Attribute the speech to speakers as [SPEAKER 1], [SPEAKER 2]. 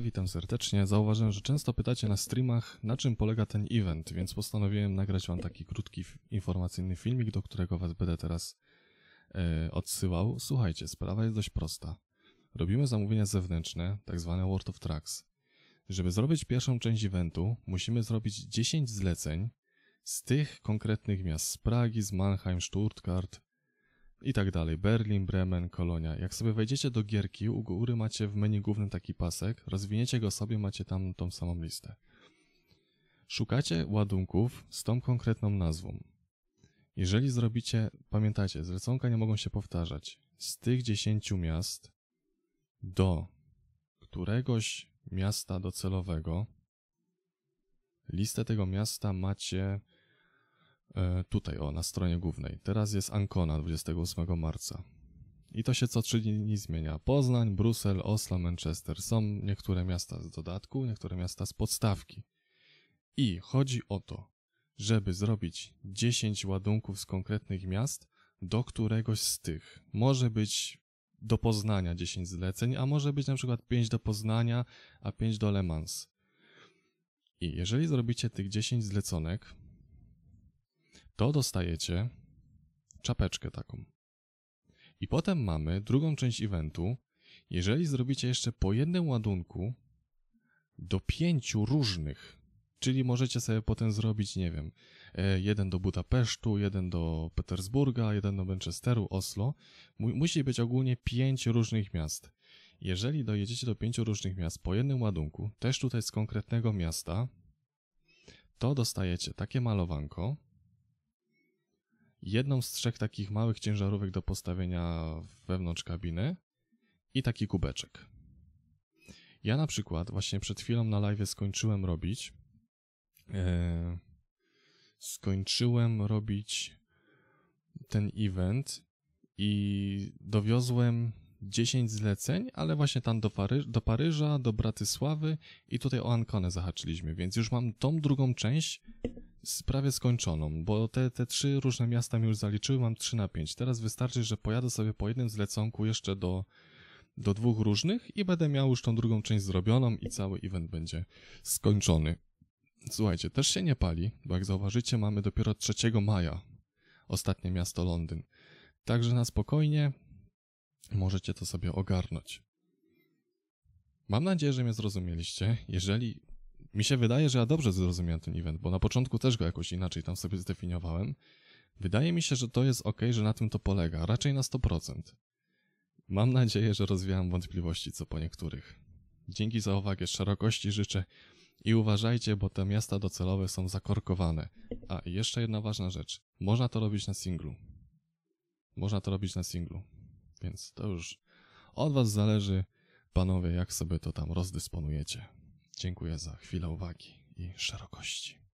[SPEAKER 1] Witam serdecznie. Zauważyłem, że często pytacie na streamach, na czym polega ten event, więc postanowiłem nagrać wam taki krótki informacyjny filmik, do którego was będę teraz yy, odsyłał. Słuchajcie, sprawa jest dość prosta. Robimy zamówienia zewnętrzne, tak zwane World of Tracks. Żeby zrobić pierwszą część eventu, musimy zrobić 10 zleceń z tych konkretnych miast, z Pragi, z Mannheim, Stuttgart, i tak dalej. Berlin, Bremen, Kolonia. Jak sobie wejdziecie do gierki, u góry macie w menu głównym taki pasek, rozwiniecie go sobie, macie tam tą samą listę. Szukacie ładunków z tą konkretną nazwą. Jeżeli zrobicie, pamiętajcie, zleconka nie mogą się powtarzać. Z tych 10 miast do któregoś miasta docelowego, listę tego miasta macie E, tutaj, o, na stronie głównej. Teraz jest Ancona 28 marca. I to się co trzy dni zmienia. Poznań, Brusel, Oslo, Manchester. Są niektóre miasta z dodatku, niektóre miasta z podstawki. I chodzi o to, żeby zrobić 10 ładunków z konkretnych miast do któregoś z tych. Może być do Poznania 10 zleceń, a może być na przykład 5 do Poznania, a 5 do Le Mans. I jeżeli zrobicie tych 10 zleconek, to dostajecie czapeczkę taką. I potem mamy drugą część eventu. Jeżeli zrobicie jeszcze po jednym ładunku do pięciu różnych, czyli możecie sobie potem zrobić, nie wiem, e, jeden do Budapesztu, jeden do Petersburga, jeden do Manchesteru, Oslo. Musi być ogólnie pięć różnych miast. Jeżeli dojedziecie do pięciu różnych miast po jednym ładunku, też tutaj z konkretnego miasta, to dostajecie takie malowanko, jedną z trzech takich małych ciężarówek do postawienia wewnątrz kabiny i taki kubeczek. Ja na przykład właśnie przed chwilą na live skończyłem robić. Yy, skończyłem robić ten event i dowiozłem 10 zleceń, ale właśnie tam do, Paryż, do Paryża, do Bratysławy i tutaj o Ankonę zahaczyliśmy, więc już mam tą drugą część sprawę skończoną, bo te, te trzy różne miasta mi już zaliczyły, mam 3 na 5. Teraz wystarczy, że pojadę sobie po jednym zleconku jeszcze do, do dwóch różnych i będę miał już tą drugą część zrobioną i cały event będzie skończony. Słuchajcie, też się nie pali, bo jak zauważycie mamy dopiero 3 maja ostatnie miasto Londyn. Także na spokojnie możecie to sobie ogarnąć. Mam nadzieję, że mnie zrozumieliście. Jeżeli mi się wydaje, że ja dobrze zrozumiałem ten event, bo na początku też go jakoś inaczej tam sobie zdefiniowałem. Wydaje mi się, że to jest ok, że na tym to polega, raczej na 100%. Mam nadzieję, że rozwiałem wątpliwości co po niektórych. Dzięki za uwagę, szerokości życzę i uważajcie, bo te miasta docelowe są zakorkowane. A i jeszcze jedna ważna rzecz. Można to robić na singlu. Można to robić na singlu. Więc to już od was zależy, panowie, jak sobie to tam rozdysponujecie. Dziękuję za chwilę uwagi i szerokości.